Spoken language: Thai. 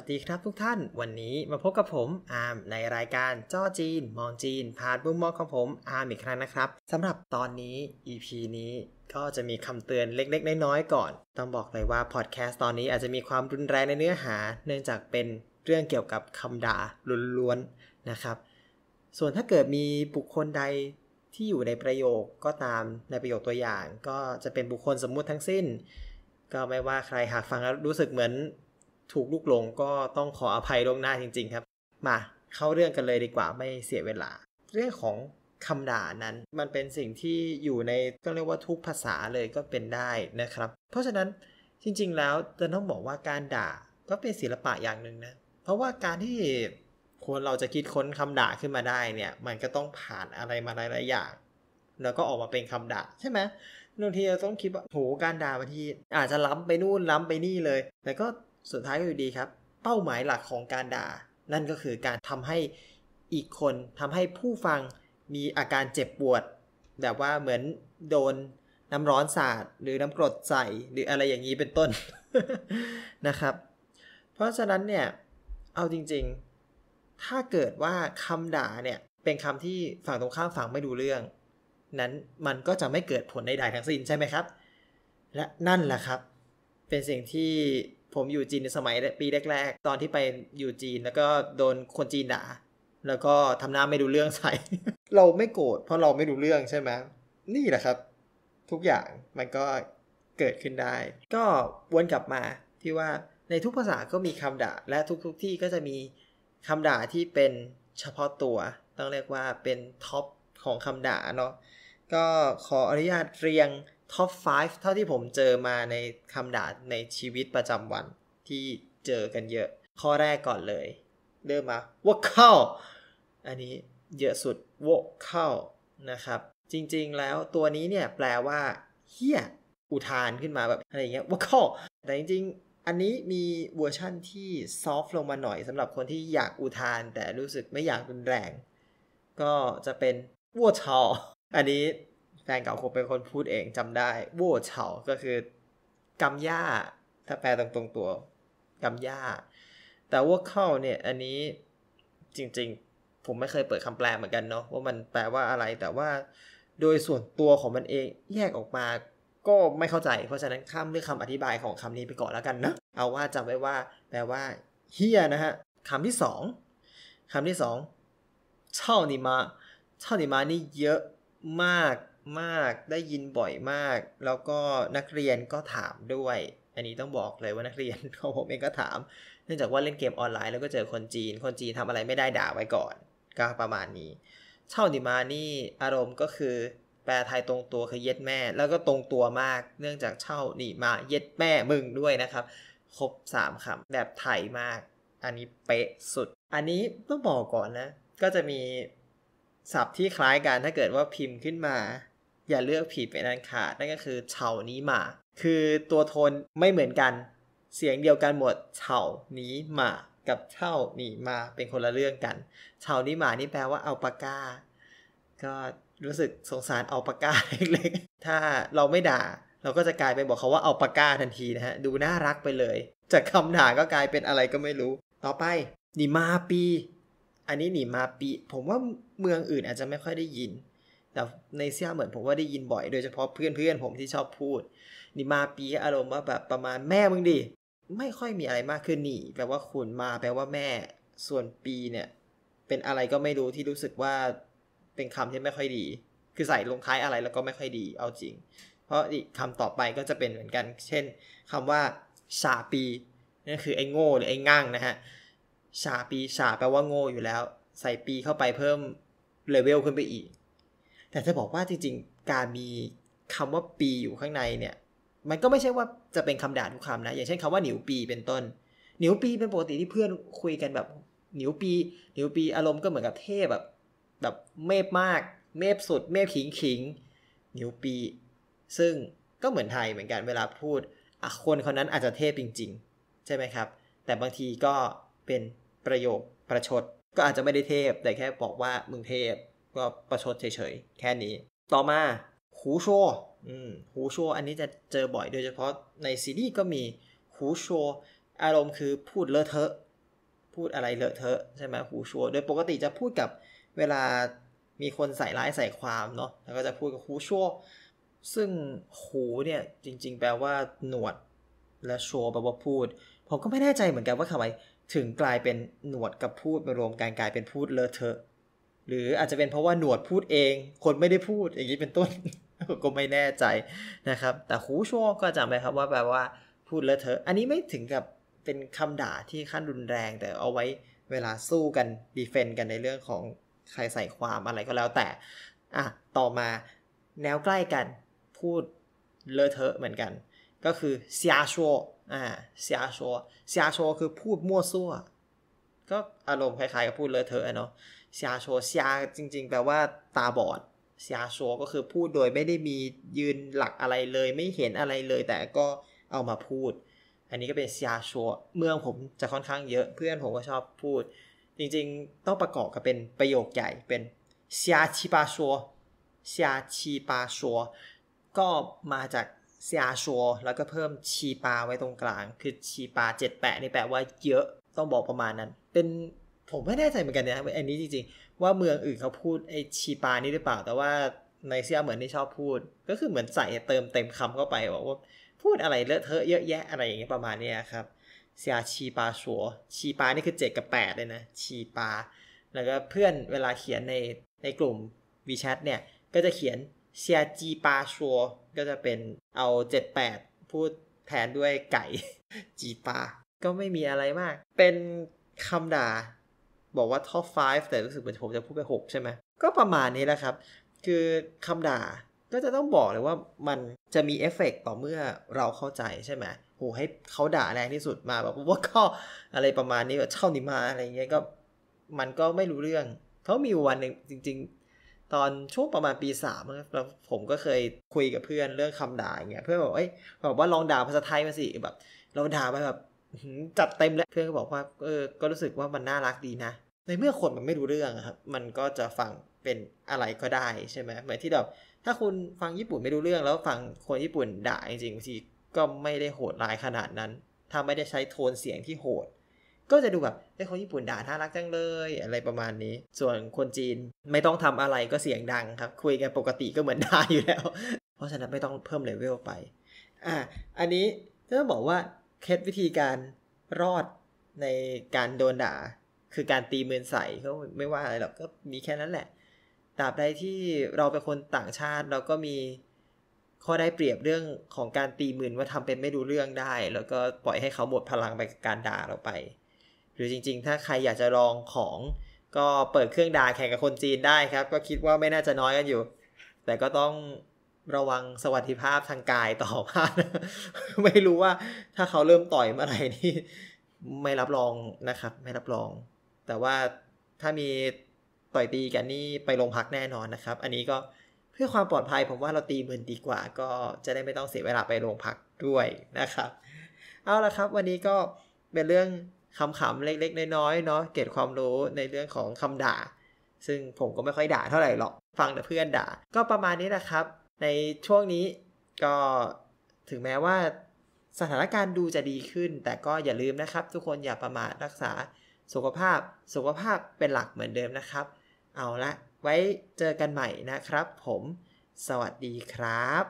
วัสดีครับทุกท่านวันนี้มาพบกับผมอาร์มในรายการจ้อจีน มองจีนผ่านมุมมองของผมอาร์มอีกครั้งนะครับสำหรับตอนนี้ EP นี้ก็จะมีคำเตือนเล็กๆน้อยๆก่อน ต้องบอกเลยว่าพอดแคสต์ตอนนี้อาจจะมีความรุนแรงในเนื้อหา เนื่องจากเป็นเรื่องเกี่ยวกับคำด่าล้วนๆนะครับ ส่วนถ้าเกิดมีบุคคลใดที่อยู่ในประโยคก็ตามในประโยคตัวอย่าง ก็จะเป็นบุคคลสมมุติทั้งสิ้น ก็ไม่ว่าใครหากฟังแล้วรู้สึกเหมือนถูกลูกหลงก็ต้องขออภัยล่วงหน้าจริงๆครับ มาเข้าเรื่องกันเลยดีกว่าไม่เสียเวลา เรื่องของคำด่านั้น มันเป็นสิ่งที่อยู่ในต้องเรียกว่าทุกภาษาเลยก็เป็นได้นะครับ เพราะฉะนั้นจริงๆแล้วจะต้องบอกว่าการด่าก็เป็นศิลปะอย่างหนึ่งนะ เพราะว่าการที่ คนเราจะคิดค้นคำด่าขึ้นมาได้เนี่ยมันก็ต้องผ่านอะไรมาหลายๆอย่าง แล้วก็ออกมาเป็นคำด่าใช่ไหมบางทีเราต้องคิดว่าโหการด่าบางทีอาจจะล้ำไปนู่นล้ำไปนี่เลยแต่ก็สุดท้ายก็อยู่ดีครับ เป้าหมายหลักของการด่า นั่นก็คือการทำให้อีกคน ทำให้ผู้ฟังมีอาการเจ็บปวด แบบว่าเหมือนโดน น้ำร้อนสาดหรือน้ำกรดใส่ หรืออะไรอย่างนี้เป็นต้นนะครับ เพราะฉะนั้นเนี่ย เอาจริง ๆ ถ้าเกิดว่าคำด่าเนี่ย เป็นคำที่ฝั่งตรงข้ามฝั่งไม่ดูเรื่อง นั้นมันก็จะไม่เกิดผลใดๆทั้งสิ้นใช่ไหมครับ และนั่นแหละครับ เป็นสิ่งที่ผมอยู่จีนในสมัยปีแรก ๆ ตอนที่ไปอยู่จีนแล้วก็โดนคนจีนด่า แล้วก็ทำหน้าไม่ดูเรื่องใส่ เราไม่โกรธเพราะเราไม่ดูเรื่องใช่ไหมนี่แหละครับ ทุกอย่างมันก็เกิดขึ้นได้ ก็วนกลับมาที่ว่าในทุกภาษาก็มีคำด่า และทุกๆทที่ก็จะมีคำด่าที่เป็นเฉพาะตัวต้องเรียกว่าเป็นท็อปของคำด่าเนาะ ก็ขออนุญาตเรียงท็อป5เท่าที่ผมเจอมาในคำด่าในชีวิตประจำวัน ที่เจอกันเยอะ ข้อแรกก่อนเลย เริ่มมาว่าเข้าอันนี้เยอะสุดวาเข้านะครับ จริงๆแล้วตัวนี้เนี่ยแปลว่าเฮี้ยอุทานขึ้นมาแบบอะไรเงี้ยว่าเข้าแต่จริงๆ อันนี้มีเวอร์ชั่นที่ซอฟต์ลงมาหน่อยสำหรับคนที่อยากอุทานแต่รู้สึกไม่อยากรุนแรง ก็จะเป็นวัวชออันนี้แฟนเก่าคงเป็นคนพูดเองจำได้ัวเฉาก็คือกำย่าถ้าแปลตรงงตัวกำย่า แต่ว่าเข้าเนี่ย อันนี้จริง ๆ ผมไม่เคยเปิดคำแปลเหมือนกันเนาะว่ามันแปลว่าอะไร แต่ว่าโดยส่วนตัวของมันเองแยกออกมา ก็ไม่เข้าใจ เพราะฉะนั้นข้ามเรื่องคำอธิบายของคำนี้ไปก่อนแล้วกันนะ เอาว่าจำไว้ว่าแปลว่าเฮียนะฮะคำที่สองคำที่สองเช่าน่มาเช่าน่มานี่เยอะมากมากได้ยินบ่อยมากแล้วก็นักเรียนก็ถามด้วย อันนี้ต้องบอกเลยว่านักเรียนของผมเองก็ถาม เนื่องจากว่าเล่นเกมออนไลน์แล้วก็เจอคนจีน คนจีนทำอะไรไม่ได้ด่าไว้ก่อนก็ประมาณนี้เช่าดิมานี่อารมณ์ก็คือแปลไทยตรงตัวคือเย็ดแม่ แล้วก็ตรงตัวมาก เนื่องจากเช่านี่มาเย็ดแม่มึงด้วยนะครับ ครบ 3คำ แบบไทยมาก อันนี้เป๊ะสุด อันนี้ต้องบอกก่อนนะ ก็จะมีศัพท์ที่คล้ายกันถ้าเกิดว่าพิมพ์ขึ้นมาอย่าเลือกผิดเป็นอันขาดนั่นก็คือเฉานี้มา คือตัวโทนไม่เหมือนกัน เสียงเดียวกันหมดเฉานี้มากับเฉ่านี้มาเป็นคนละเรื่องกันเฉานี้มานี่แปลว่าเอาปากกา ก็รู้สึกสงสารเอาปากกาเล็กๆถ้าเราไม่ด่า เราก็จะกลายเป็นบอกเขาว่าเอาปากกาทันทีนะฮะ ดูน่ารักไปเลย จากคำด่าก็กลายเป็นอะไรก็ไม่รู้ ต่อไปหนีมาปี อันนี้หนีมาปี ผมว่าเมืองอื่น อาจจะไม่ค่อยได้ยินแต่ในเซียเหมือนผมว่าได้ยินบ่อยโดยเฉพาะเพื่อนๆผมที่ชอบพูด นี่มาปีอารมณ์ว่าแบบประมาณแม่มึงดิไม่ค่อยมีอะไรมากขึ้นหนี่ แปลว่าคุณมาแปลว่าแม่ส่วนปีเนี่ยเป็นอะไรก็ไม่รู้ที่รู้สึกว่า เป็นคำที่ไม่ค่อยดี คือใส่ลงท้ายอะไรแล้วก็ไม่ค่อยดีเอาจริง เพราะอีกคำต่อไปก็จะเป็นเหมือนกัน เช่น คำว่า ชาปีนั่นคือไอ้โง่หรือไอ้ง่างนะฮะชาปีชาแปลว่าโง่อยู่แล้ว ใส่ปีเข้าไปเพิ่มเลเวลขึ้นไปอีกแต่จะบอกว่าจริงๆการมีคำว่าปีอยู่ข้างในเนี่ย มันก็ไม่ใช่ว่าจะเป็นคำด่าทุกคำนะอย่างเช่นคำว่าหนิวปีเป็นต้นหนิวปีเป็นปกติที่เพื่อนคุยกันแบบหนิวปีหนิวปีอารมณ์ก็เหมือนกับเทพแบบ แบบเมพมากเมพสุดเมพขิงขิงหนิวปี ซึ่งก็เหมือนไทยเหมือนกันเวลาพูดคนคนนั้นอาจจะเทพจริง ๆ ใช่ไหมครับแต่บางทีก็เป็นประโยคประชดก็อาจจะไม่ได้เทพแต่แค่บอกว่ามึงเทพก็ประชดเฉยๆแค่นี้ต่อมา หูโชหูโชอันนี้จะเจอบ่อยโดยเฉพาะในซีรีส์ก็มีหูโชอารมณ์คือพูดเลอะเทอะ พูดอะไรเลอะเทอะใช่ไหมหูโชโดยปกติจะพูดกับเวลามีคนใส่ร้ายใส่ความเนาะแล้วก็จะพูดกับหูโชซึ่งหูเนี่ยจริงๆแปลว่า หนวดและโชแปลว่าพูด ผมก็ไม่แน่ใจเหมือนกันว่าทำไมถึงกลายเป็นหนวดกับพูดมารวมกันกลายเป็นพูดเลอะเทอะหรืออาจจะเป็นเพราะว่าหนวดพูดเอง คนไม่ได้พูด อย่างนี้เป็นต้นก็ไม่แน่ใจนะครับแต่หูช่วก็จำได้ครับว่าแปลว่าพูดเลอะเทอะอันนี้ไม่ถึงกับเป็นคำด่าที่ขั้นรุนแรงแต่เอาไว้เวลาสู้กันดีเฟนต์กันในเรื่องของใครใส่ความอะไรก็แล้วแต่อ่ะต่อมาแนวใกล้กัน พูดเลอะเทอะเหมือนกัน ก็คือเซียชัวอ่าเซียชัวเซียชัวคือพูดมั่วซั่วก็อารมณ์คล้ายๆกับพูดเลอะเทอะเนาะเซียโชเซียจริงๆแปลว่าตาบอดเซียโชก็คือพูดโดยไม่ได้มียืนหลักอะไรเลยไม่เห็นอะไรเลยแต่ก็เอามาพูด อันนี้ก็เป็นเซียโชเมืองผมจะค่อนข้างเยอะ เพื่อนผมก็ชอบพูด จริงๆต้องประกอบกับเป็นประโยคใหญ่เป็นเซียชีปาโชเซียชีปาโชก็มาจากเซียโชแล้วก็เพิ่มชีปาไว้ตรงกลาง คือชีปาเจ็ดแปะนี่แปลว่าเยอะต้องบอกประมาณนั้นเป็นผมไม่แน่ใจเหมือนกันนะอันนี้จริงๆว่าเมืองอื่นเขาพูดไอชีปานี่หรือเปล่า แต่ว่าในเซียเหมือนที่ชอบพูด ก็คือเหมือนใส่เติมเต็มคำเข้าไปบอกว่าพูดอะไรเลอะเทอะเยอะแยะอะไรอย่างเงี้ยประมาณนี้ครับเซียชีปาสัวชีปานี่คือเจ็ดกับแปดเลยนะชีปา แล้วก็เพื่อนเวลาเขียนในในกลุ่มวีแชทเนี่ยก็จะเขียนเซียจีปาสัวก็จะเป็นเอาเจ็ดแปดพูดแทนด้วยไก่จีปาก็ไม่มีอะไรมาก เป็นคำด่าบอกว่า top 5 แต่รู้สึกเหมือนผมจะพูดไป 6 ใช่ไหม ก็ประมาณนี้แหละครับ คือคำด่า ก็จะต้องบอกเลยว่ามันจะมีเอฟเฟกต่อเมื่อเราเข้าใจใช่ไหมโหให้เขาด่าแรงที่สุดมาแบบว่าก็อะไรประมาณนี้แบบเช่านิมาอะไรเงี้ยก็มันก็ไม่รู้เรื่อง เขามีวันหนึ่งจริงๆ ตอนช่วงประมาณปีสามแล้วผมก็เคยคุยกับเพื่อนเรื่องคำด่าอย่างเงี้ยเพื่อนบอกเอ้ยบอกว่าลองด่าภาษาไทยมาสิแบบเราด่าไปแบบจัดเต็มแล้วเพื่อนก็บอกว่าเออก็รู้สึกว่ามันน่ารักดีนะในเมื่อคนมันไม่รู้เรื่องครับมันก็จะฟังเป็นอะไรก็ได้ใช่ไหมเหมือนที่แบบถ้าคุณฟังญี่ปุ่นไม่รู้เรื่องแล้วฟังคนญี่ปุ่นด่าจริงบางทีก็ไม่ได้โหดร้ายขนาดนั้น ถ้าไม่ได้ใช้โทนเสียงที่โหด ก็จะดูแบบไอ้คนญี่ปุ่นด่าน่ารักจังเลย อะไรประมาณนี้ ส่วนคนจีนไม่ต้องทำอะไรก็เสียงดัง ครับ คุยกันปกติก็เหมือนด่าอยู่แล้ว เพราะฉะนั้นไม่ต้องเพิ่มเลเวลไป อ่า อันนี้ก็บอกว่าเคล็ดวิธีการรอดในการโดนด่าคือการตีมือใส่ก็ไม่ว่าอะไรหรอกก็มีแค่นั้นแหละตราบใดที่เราเป็นคนต่างชาติเราก็มีข้อได้เปรียบเรื่องของการตีมือว่าทำเป็นไม่ดูเรื่องได้ แล้วก็ปล่อยให้เขาหมดพลังไปกับการด่าเราไป หรือจริง ๆ ถ้าใครอยากจะลองของ ก็เปิดเครื่องด่าแข่งกับคนจีนได้ครับ ก็คิดว่าไม่น่าจะน้อยกันอยู่ แต่ก็ต้องระวังสวัสดิภาพทางกายต่อพาดไม่รู้ว่าถ้าเขาเริ่มต่อยเมื่อไหร่นี่ไม่รับรองนะครับ ไม่รับรอง แต่ว่าถ้ามีต่อยตีกันนี่ไปโรงพักแน่นอนนะครับ อันนี้ก็เพื่อความปลอดภัย ผมว่าเราตีมือดีกว่า ก็จะได้ไม่ต้องเสียเวลาไปโรงพักด้วยนะครับ เอาละครับ วันนี้ก็เป็นเรื่องคำๆเล็ก ๆ น้อยๆเนาะเกิดความรู้ในเรื่องของคำด่า ซึ่งผมก็ไม่ค่อยด่า เท่าไหร่หรอกฟังแต่เพื่อนด่า ก็ประมาณนี้นะครับในช่วงนี้ก็ถึงแม้ว่าสถานการณ์ดูจะดีขึ้นแต่ก็อย่าลืมนะครับทุกคนอย่าประมาทรักษาสุขภาพสุขภาพเป็นหลักเหมือนเดิมนะครับ เอาละไว้เจอกันใหม่นะครับผมสวัสดีครับ